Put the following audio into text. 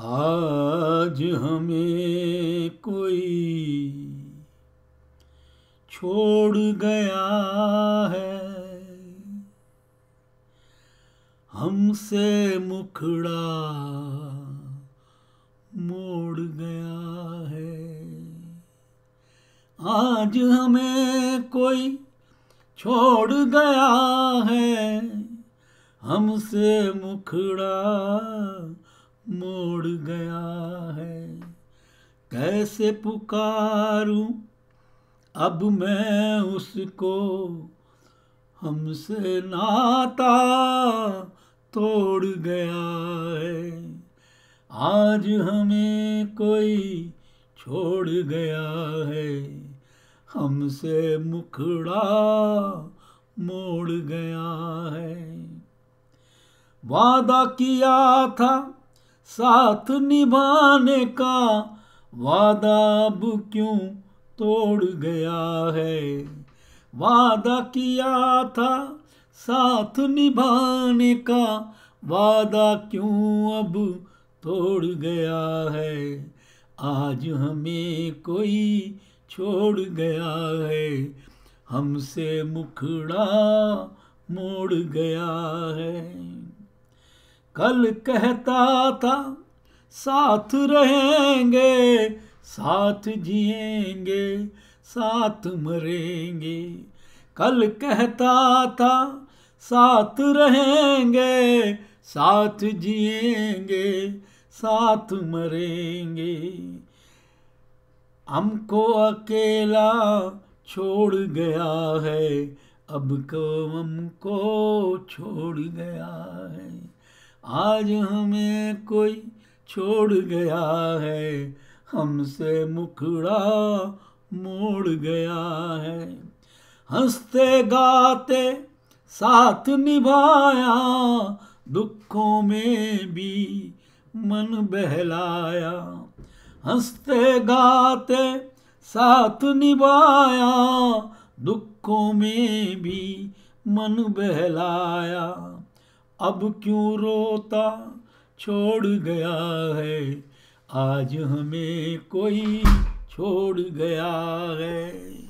आज हमें कोई छोड़ गया है हमसे मुखड़ा मोड़ गया है आज हमें कोई छोड़ गया है हमसे मुखड़ा मोड़ गया है कैसे पुकारूं अब मैं उसको हमसे नाता तोड़ गया है आज हमें कोई छोड़ गया है हमसे मुखड़ा मोड़ गया है वादा किया था साथ निभाने का वादा अब क्यों तोड़ गया है वादा किया था साथ निभाने का वादा क्यों अब तोड़ गया है आज हमें कोई छोड़ गया है हमसे मुखड़ा मोड़ गया है कल कहता था साथ रहेंगे साथ जिएंगे साथ मरेंगे कल कहता था साथ रहेंगे साथ जिएंगे साथ मरेंगे हमको अकेला छोड़ गया है अब को हमको छोड़ गया है आज हमें कोई छोड़ गया है हमसे मुखड़ा मोड़ गया है हंसते गाते साथ निभाया दुखों में भी मन बहलाया हंसते गाते साथ निभाया दुखों में भी मन बहलाया अब क्यों रोता छोड़ गया है आज हमें कोई छोड़ गया है